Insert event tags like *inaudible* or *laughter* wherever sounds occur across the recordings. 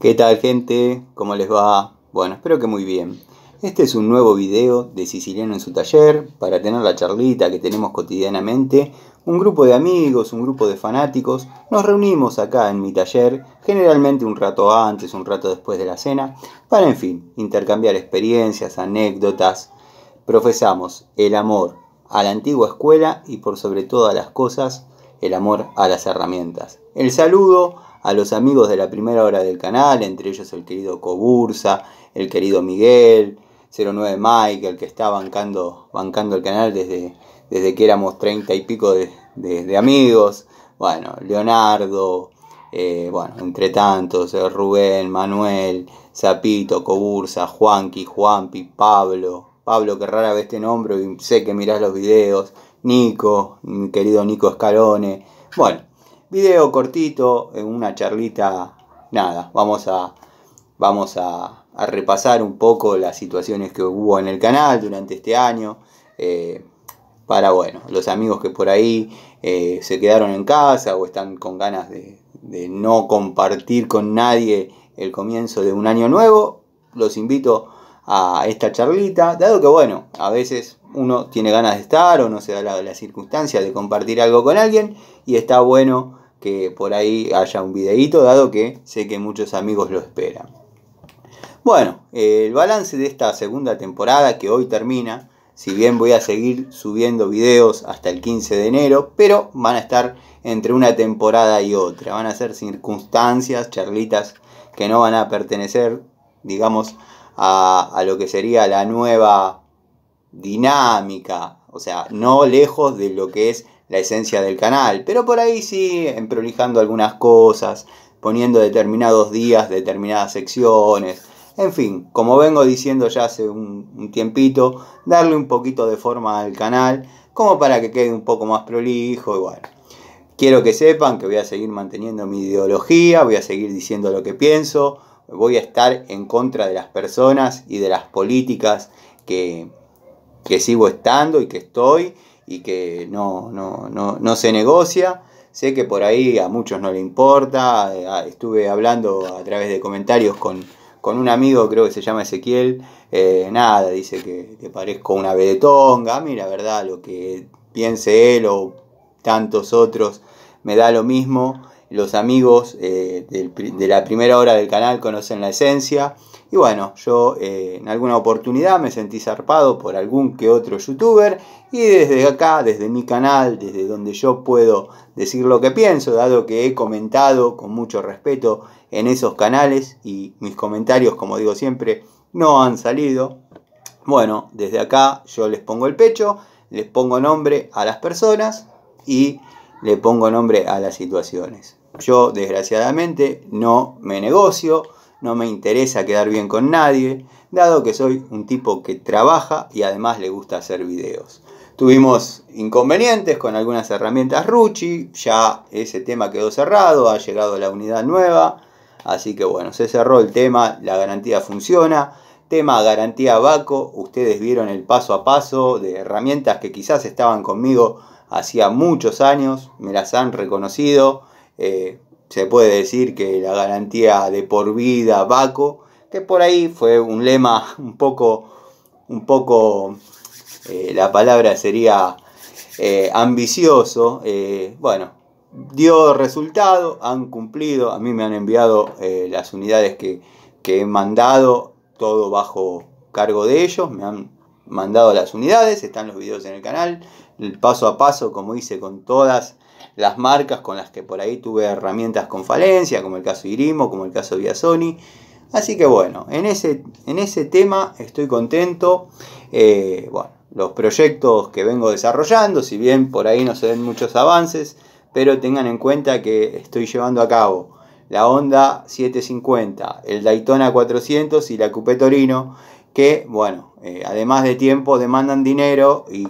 ¿Qué tal gente? ¿Cómo les va? Bueno, espero que muy bien. Este es un nuevo video de Siciliano en su taller para tener la charlita que tenemos cotidianamente. Un grupo de amigos, un grupo de fanáticos, nos reunimos acá en mi taller, generalmente un rato antes, un rato después de la cena, para en fin, intercambiar experiencias, anécdotas. Profesamos el amor a la antigua escuela y por sobre todas las cosas, el amor a las herramientas. El saludo a los amigos de la primera hora del canal, entre ellos el querido Cobursa, el querido Miguel, 09 Michael, que está bancando, bancando el canal desde, desde que éramos treinta y pico de, amigos. Bueno, Leonardo, eh, bueno, entre tantos, eh, Rubén, Manuel, Zapito, Cobursa, Juanqui, Juanpi, Pablo, Pablo que rara vez te nombro y sé que mirás los videos, Nico, mi querido Nico Escalone. Bueno, video cortito, en una charlita, nada, vamos a, vamos a, repasar un poco las situaciones que hubo en el canal durante este año. Eh, para bueno, los amigos que por ahí eh, se quedaron en casa o están con ganas de, no compartir con nadie el comienzo de un año nuevo, los invito a esta charlita, dado que bueno, a veces uno tiene ganas de estar o no se da la, la circunstancia de compartir algo con alguien y está bueno que por ahí haya un videíto, dado que sé que muchos amigos lo esperan. Bueno, el balance de esta segunda temporada que hoy termina, si bien voy a seguir subiendo videos hasta el 15 de enero, pero van a estar entre una temporada y otra, van a ser circunstancias, charlitas que no van a pertenecer, digamos, a, a lo que sería la nueva dinámica, o sea, no lejos de lo que es la esencia del canal, pero por ahí sí, prolijando algunas cosas, poniendo determinados días, determinadas secciones, en fin, como vengo diciendo ya hace un, tiempito, darle un poquito de forma al canal, como para que quede un poco más prolijo, igual. Bueno, quiero que sepan que voy a seguir manteniendo mi ideología, voy a seguir diciendo lo que pienso, voy a estar en contra de las personas y de las políticas que, que sigo estando y que estoy y que no, no, no, se negocia. Sé que por ahí a muchos no le importa. Eh, ah, estuve hablando a través de comentarios con, un amigo, creo que se llama Ezequiel. Eh, nada, dice que, parezco una vedetonga. A mí, la verdad, lo que piense él o tantos otros me da lo mismo los amigos eh, de la primera hora del canal conocen la esencia. Y bueno, yo eh, en alguna oportunidad me sentí zarpado por algún que otro youtuber y desde acá, desde mi canal, desde donde yo puedo decir lo que pienso, dado que he comentado con mucho respeto en esos canales y mis comentarios, como digo siempre, no han salido. Bueno, desde acá yo les pongo el pecho, les pongo nombre a las personas y le pongo nombre a las situaciones. Yo, desgraciadamente, no me negocio, no me interesa quedar bien con nadie, dado que soy un tipo que trabaja y además le gusta hacer videos. Tuvimos inconvenientes con algunas herramientas Ruchi, ya ese tema quedó cerrado, ha llegado la unidad nueva, así que bueno, se cerró el tema, la garantía funciona. Tema garantía Baco, ustedes vieron el paso a paso de herramientas que quizás estaban conmigo hacía muchos años, me las han reconocido, eh, se puede decir que la garantía de por vida Baco, que por ahí fue un lema *laughs* un poco, un poco, eh, la palabra sería eh, ambicioso, bueno, dio resultado, han cumplido, a mí me han enviado las unidades que, que he mandado, todo bajo cargo de ellos, me han mandado las unidades, están los videos en el canal, el paso a paso como hice con todas las marcas con las que por ahí tuve herramientas con falencia, como el caso Irimo, como el caso Via Sony Así que bueno, en ese, en ese tema estoy contento. Eh, bueno, los proyectos que vengo desarrollando, si bien por ahí no se ven muchos avances, pero tengan en cuenta que estoy llevando a cabo la Honda 750, el Daytona 400 y la Cupé Torino, que bueno, eh, además de tiempo demandan dinero y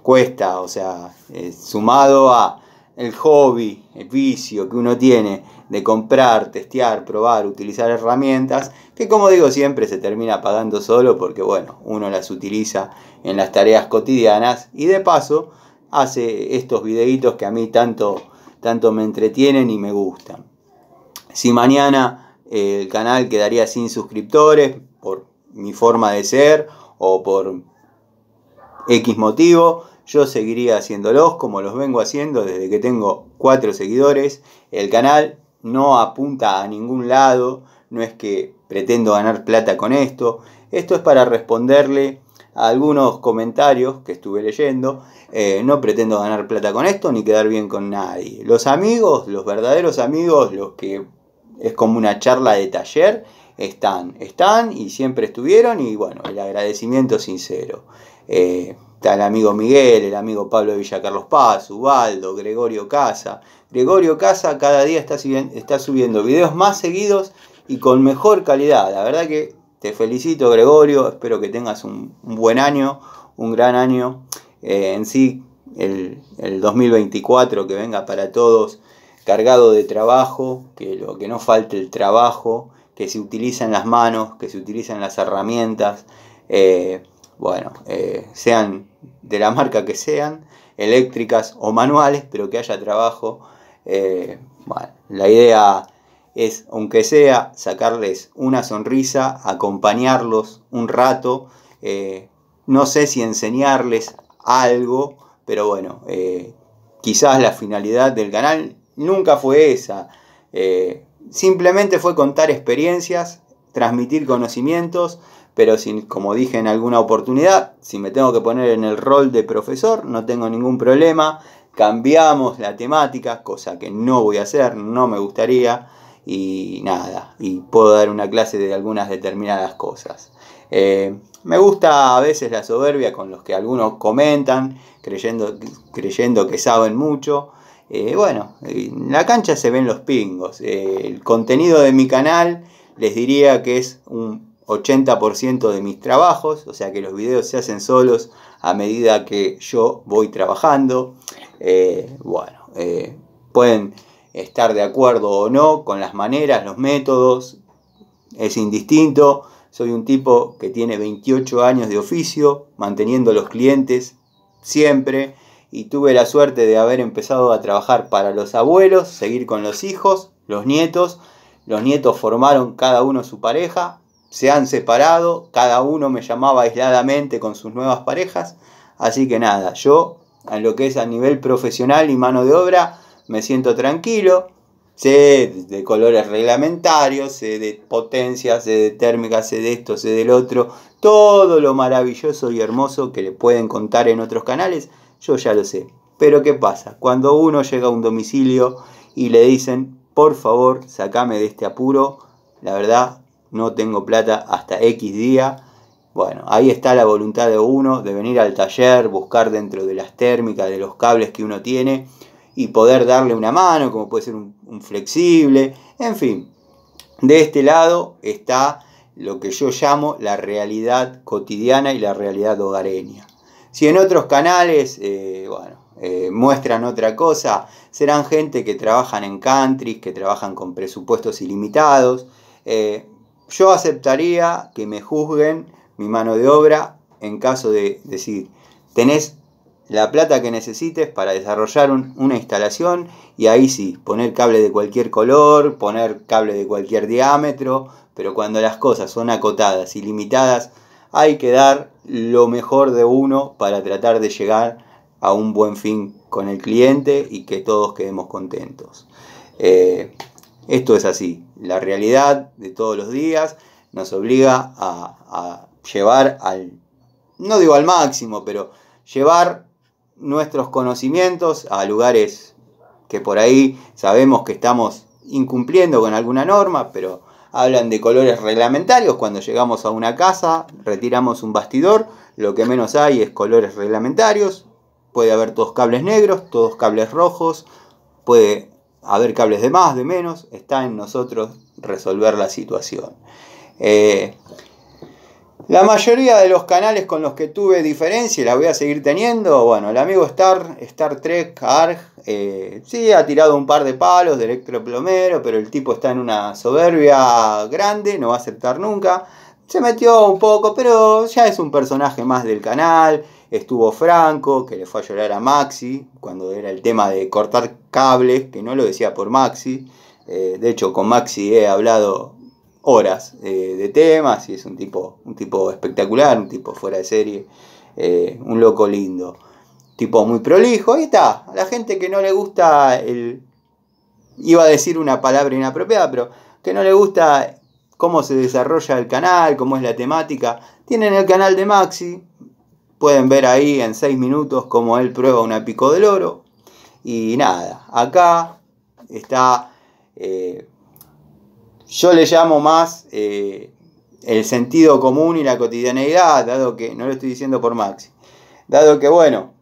cuesta, o sea, eh, sumado a el hobby, el vicio que uno tiene de comprar, testear, probar, utilizar herramientas, que como digo siempre se termina pagando solo porque bueno, uno las utiliza en las tareas cotidianas y de paso hace estos videitos que a mí tanto, tanto me entretienen y me gustan. Si mañana eh, el canal quedaría sin suscriptores por mi forma de ser o por X motivo, yo seguiría haciéndolos como los vengo haciendo desde que tengo cuatro seguidores. El canal no apunta a ningún lado, no es que pretendo ganar plata con esto. Esto es para responderle a algunos comentarios que estuve leyendo. Eh, no pretendo ganar plata con esto ni quedar bien con nadie. Los amigos, los verdaderos amigos, los que es como una charla de taller, están, están y siempre estuvieron y bueno, el agradecimiento sincero. Eh, está el amigo Miguel, el amigo Pablo Villa Carlos Paz, Ubaldo, Gregorio Casa. Gregorio Casa cada día está, subiendo videos más seguidos y con mejor calidad. La verdad que te felicito Gregorio, espero que tengas un, buen año, un gran año eh, en sí, el, 2024 que venga para todos cargado de trabajo, que lo que no falte el trabajo que se utilicen las manos, que se utilicen las herramientas, eh, bueno, eh, sean de la *laughs* marca que sean, eléctricas o manuales, pero que haya trabajo. Eh, la idea es, aunque sea, sacarles una sonrisa, acompañarlos un rato. no sé si enseñarles algo, pero bueno, quizás la finalidad del canal nunca fue esa. Simplemente fue contar experiencias, transmitir conocimientos, pero como dije en alguna oportunidad, si me tengo que poner en el rol de profesor, no tengo ningún problema, cambiamos la temática, cosa que no voy a hacer, no me gustaría, y nada, y puedo dar una clase de algunas determinadas cosas. Eh, me gusta a veces la soberbia con los que algunos comentan, creyendo que saben mucho, eh, bueno, eh, en la cancha se ven los pingos. Eh, el contenido de mi canal les diría que es un 80% de mis trabajos, o sea que los videos se hacen solos a medida que yo voy trabajando. bueno, pueden estar de acuerdo o no con las maneras, los métodos, es indistinto. Soy un tipo que tiene 28 años de oficio, manteniendo los clientes siempre y tuve la suerte de haber empezado a trabajar para los abuelos, seguir con los hijos, los nietos. Los nietos formaron cada uno su pareja, se han separado, cada uno me llamaba aisladamente con sus nuevas parejas. Así que nada, yo a lo que es a nivel profesional y mano de obra me siento tranquilo. Sé de colores reglamentarios, sé de potencias, sé de térmicas, sé de esto, sé del otro. Todo lo maravilloso y hermoso que le pueden contar en otros canales yo ya lo sé. Pero ¿qué pasa? Cuando uno llega a un domicilio y le dicen, por favor, sacame de este apuro, la verdad, no tengo plata hasta X día. Bueno, ahí está la voluntad de uno de venir al taller, buscar dentro de las térmicas, de los cables que uno tiene y poder darle una mano, como puede ser un, un flexible, en fin. De este lado está lo que yo llamo la realidad cotidiana y la realidad hogareña. Si en otros canales, eh, eh, muestran otra cosa, serán gente que trabajan en countries, que trabajan con presupuestos ilimitados. Eh, yo aceptaría que me juzguen mi mano de obra en caso de decir, tenés la plata que necesites para desarrollar una instalación y ahí sí, poner cable de cualquier color, poner cable de cualquier diámetro, pero cuando las cosas son acotadas y limitadas hay que dar lo mejor de uno para tratar de llegar a un buen fin con el cliente y que todos quedemos contentos. Eh, esto es así, la realidad de todos los días nos obliga a, a llevar al, no digo al máximo, pero llevar nuestros conocimientos a lugares que por ahí sabemos que estamos incumpliendo con alguna norma, pero hablan de colores reglamentarios. Cuando llegamos a una casa, retiramos un bastidor, lo que menos hay es colores reglamentarios. Puede haber todos cables negros, todos cables rojos, puede haber cables de más, de menos. Está en nosotros resolver la situación. Eh, la mayoría de los canales con los que tuve diferencia y las voy a seguir teniendo, bueno, el amigo Star, Star Trek, ARG, eh, sí, ha tirado un par de palos de electroplomero, pero el tipo está en una soberbia grande, no va a aceptar nunca. Se metió un poco, pero ya es un personaje más del canal. Estuvo Franco, que le fue a llorar a Maxi, cuando era el tema de cortar cables, que no lo decía por Maxi. Eh, de hecho, con Maxi he hablado horas eh, de temas y es un tipo, un tipo espectacular, un tipo fuera de serie, eh, un loco lindo, tipo muy prolijo, ahí está, a la gente que no le gusta el... iba a decir una palabra inapropiada, pero que no le gusta cómo se desarrolla el canal, cómo es la temática, tienen el canal de Maxi, pueden ver ahí en 6 minutos cómo él prueba una pico del oro y nada, acá está... Eh, yo le llamo más eh, el sentido común y la cotidianeidad, dado que, no lo estoy diciendo por Maxi, dado que, bueno,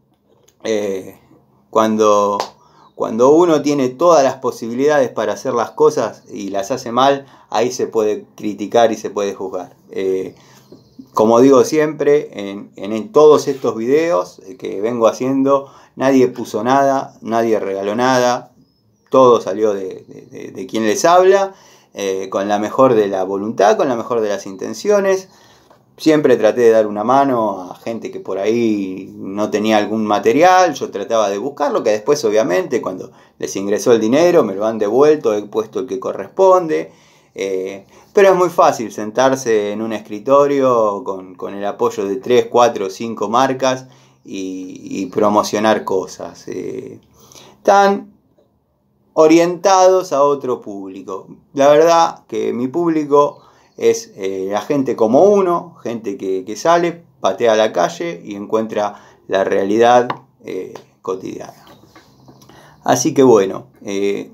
eh, cuando, uno tiene todas las posibilidades para hacer las cosas y las hace mal, ahí se puede criticar y se puede juzgar. Eh, como digo siempre, en, todos estos videos que vengo haciendo, nadie puso nada, nadie regaló nada, todo salió de quien les habla eh, con la mejor de la voluntad, con la mejor de las intenciones. Siempre traté de dar una mano a gente que por ahí no tenía algún material, yo trataba de buscarlo, que después obviamente cuando les ingresó el dinero me lo han devuelto, he puesto el que corresponde. Eh, pero es muy fácil sentarse en un escritorio con, el apoyo de 3, 4, 5 marcas y, promocionar cosas. Eh. tan orientados a otro público. La verdad que mi público es eh, la gente como uno, gente que, sale, patea la calle y encuentra la realidad eh, cotidiana. Así que bueno, eh,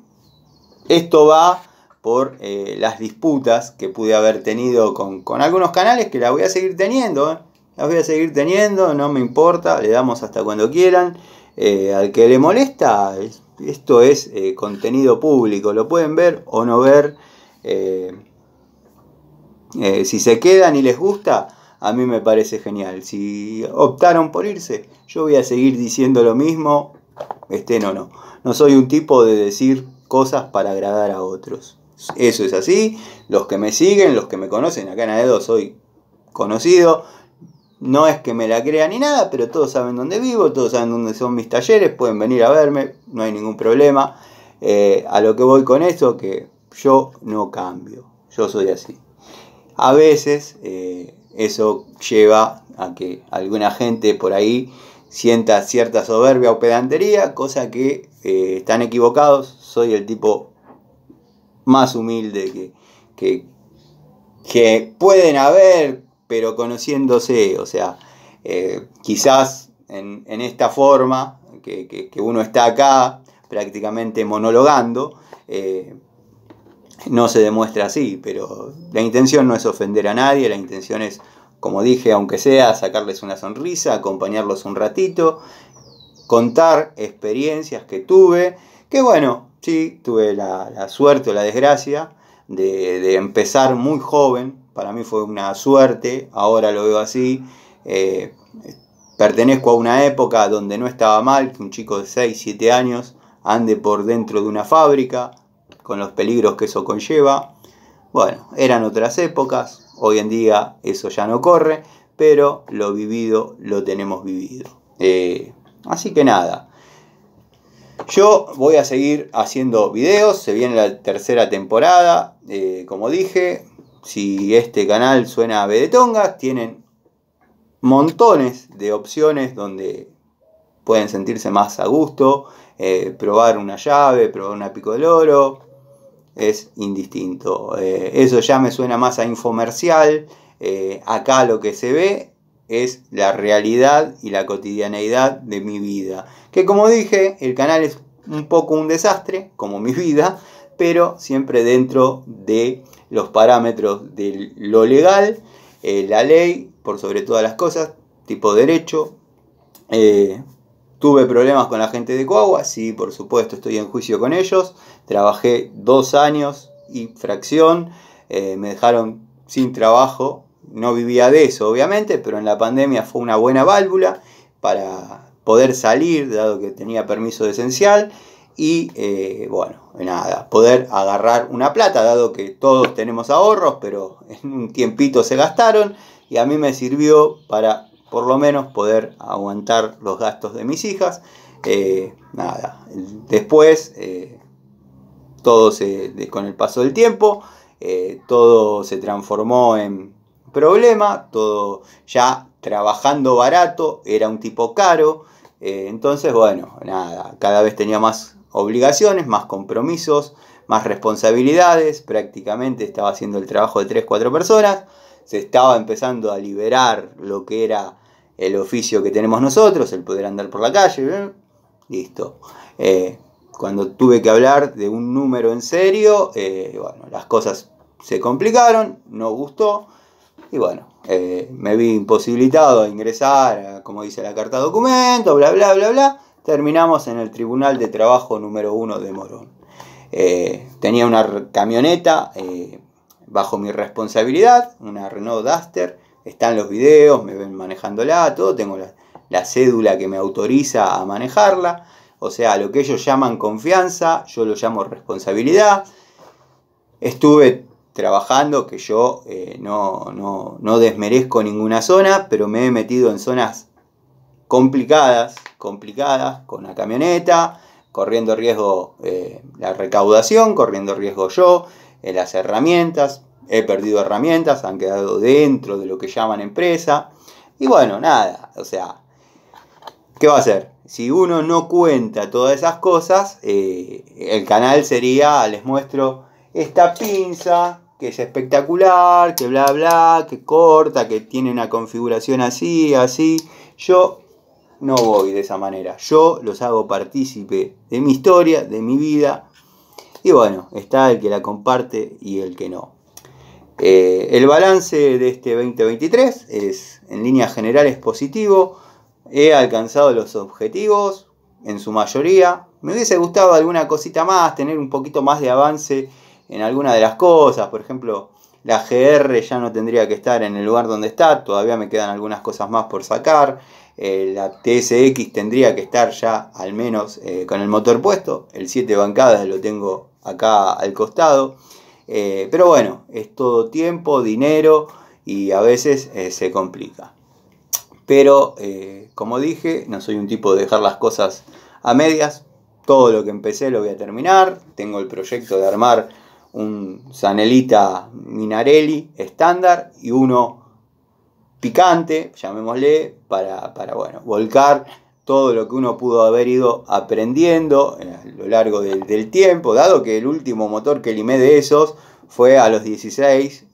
esto va por las disputas que pude haber tenido con, algunos canales que la voy a seguir teniendo. Las voy a seguir teniendo, no me importa, le damos hasta cuando quieran. al que le molesta, esto es eh, contenido público, lo pueden ver o no ver. Eh, eh, si se quedan y les gusta, a mí me parece genial. Si optaron por irse, yo voy a seguir diciendo lo mismo, estén no no. No soy un tipo de decir cosas para agradar a otros. Eso es así. Los que me siguen, los que me conocen, acá en AEDO soy conocido. No es que me la crea ni nada, pero todos saben dónde vivo, todos saben dónde son mis talleres, pueden venir a verme, no hay ningún problema. Eh, a lo que voy con eso, que yo no cambio, yo soy así. A veces eh, eso lleva a que alguna gente por ahí sienta cierta soberbia o pedantería, cosa que eh, están equivocados, soy el tipo más humilde que, que, que pueden haber pero conociéndose, o sea, eh, quizás en, esta forma que, uno está acá prácticamente monologando, eh, no se demuestra así, pero la intención no es ofender a nadie, la intención es, como dije, aunque sea, sacarles una sonrisa, acompañarlos un ratito, contar experiencias que tuve, que bueno, sí, tuve la, suerte o la desgracia de, de empezar muy joven, para mí fue una suerte, ahora lo veo así. Eh, pertenezco a una época donde no estaba mal que un chico de 6, 7 años ande por dentro de una fábrica, con los peligros que eso conlleva. Bueno, eran otras épocas, hoy en día eso ya no corre, pero lo vivido lo tenemos vivido. Eh, así que nada, yo voy a seguir haciendo videos, se viene la tercera temporada, eh, como dije, si este canal suena a bedetonga, tienen montones de opciones donde pueden sentirse más a gusto, eh, probar una llave, probar una pico de oro, es indistinto. Eh, eso ya me suena más a infomercial, eh, acá lo que se ve es la realidad y la cotidianeidad de mi vida, que como dije, el canal es un poco un desastre, como mi *laughs* vida, pero siempre dentro de los parámetros de lo legal, eh, la ley, por sobre todas las cosas, tipo derecho. Eh, tuve problemas con la gente de Coagua, sí, por supuesto, estoy en juicio con ellos. Trabajé dos años y fracción, eh, me dejaron sin trabajo, no vivía de eso, obviamente, pero en la pandemia fue una buena válvula para poder salir, dado que tenía permiso de esencial y eh, bueno, nada, poder agarrar una plata, dado que todos tenemos ahorros, pero en un tiempito se gastaron y a mí me sirvió para por lo menos poder aguantar los gastos de mis hijas. Eh, nada, después eh, todo se, con el paso del tiempo, todo se transformó en problema, todo ya trabajando barato, era un tipo caro, entonces bueno, nada, cada vez tenía más obligaciones, más compromisos, más responsabilidades, prácticamente estaba haciendo el trabajo de 3-4 personas, se estaba empezando a liberar lo que era el oficio que tenemos nosotros, el poder andar por la calle, ¿eh? listo. Eh, cuando tuve que hablar de un número en serio, eh, bueno, las cosas se complicaron, no gustó, y bueno, me vi imposibilitado a ingresar, como dice la carta documento, bla, bla, bla, bla terminamos en el Tribunal de Trabajo número 1 de Morón. Eh, tenía una camioneta eh, bajo mi responsabilidad, una Renault Duster, están los videos, me ven manejándola, todo, tengo la, cédula que me autoriza a manejarla, o sea, lo que ellos llaman confianza, yo lo llamo responsabilidad. Estuve trabajando, que yo eh, no, no desmerezco ninguna zona, pero me he metido en zonas complicadas, complicadas con la camioneta, corriendo riesgo eh, la recaudación, corriendo riesgo yo, eh, las herramientas, he perdido herramientas, han quedado dentro de lo que llaman empresa. Y bueno, nada, o sea, ¿qué va a hacer? Si uno no cuenta todas esas cosas, eh, el canal sería, les muestro esta pinza que es espectacular, que bla bla, que corta, que tiene una configuración así, así. Yo no voy de esa manera. Yo los hago partícipe de mi historia, de mi vida. Y bueno, está el que la comparte y el que no. Eh, el balance de este 2023 es, en líneas generales, positivo. He alcanzado los objetivos, en su mayoría. Me hubiese gustado alguna cosita más, tener un poquito más de avance en alguna de las cosas. Por ejemplo, la GR ya no tendría que estar en el lugar donde está. Todavía me quedan algunas cosas más por sacar. Eh, la TSX tendría que estar ya al menos eh, con el motor puesto, el 7 bancadas lo tengo acá al costado, eh, pero bueno, es todo tiempo, dinero y a veces se complica. Pero como dije, no soy un tipo de dejar las cosas a medias, todo lo que empecé lo voy a terminar, tengo el proyecto de armar un Sanelita Minarelli estándar y uno picante, llamémosle, para, para bueno, volcar todo lo que uno pudo haber ido aprendiendo a lo largo del, tiempo, dado que el último motor que limé de esos fue a los 16,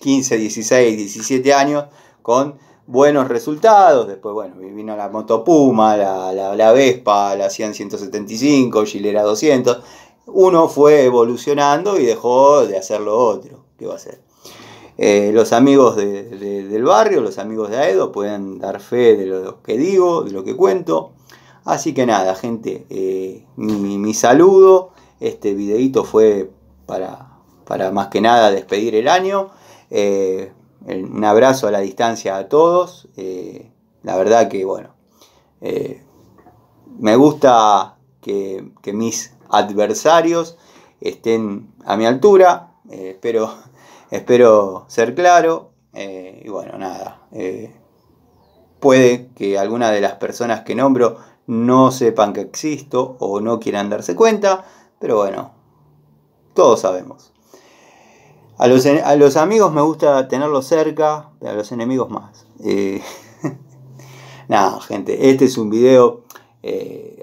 15, 16, 17 años, con buenos resultados. Después, bueno, vino la Moto Puma, la, la, Vespa, la 100 175, Gilera 200. Uno fue evolucionando y dejó de hacer lo otro. ¿Qué va a hacer? Eh, los amigos del barrio, los amigos de Aedo pueden dar fe de lo que digo, de lo que cuento. Así que nada, gente, eh, mi, saludo. Este videito fue para, más que nada despedir el año. Eh, un abrazo a la distancia a todos. la verdad que, bueno, me gusta que, que, mis adversarios estén a mi altura. espero Espero ser claro. Eh, y bueno, nada. Eh, puede que alguna de las personas que nombro no sepan que existo o no quieran darse cuenta, pero bueno, todos sabemos. A los, amigos me gusta tenerlos cerca, a los enemigos más. Eh, *laughs* nada, gente, este es un video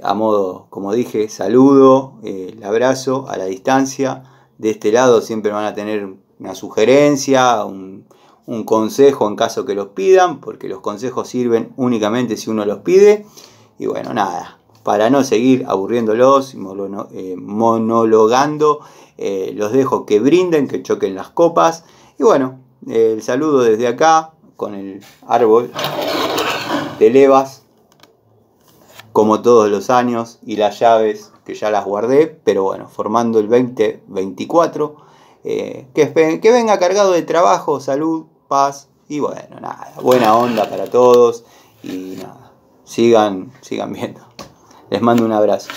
a modo, como dije, saludo, el abrazo a la distancia. De este lado siempre van a tener una sugerencia, un, consejo en caso que los pidan, porque los consejos sirven únicamente si uno los pide. Y bueno, nada, para no seguir aburriéndolos y eh, monologando, eh, los dejo que brinden, que choquen las copas. Y bueno, el saludo desde acá con el árbol de levas, como todos los años, y las llaves que ya las guardé, pero bueno, formando el 2024 eh, que, venga cargado de trabajo, salud, paz y bueno, nada, buena onda para todos y nada, sigan, sigan viendo. Les mando un abrazo.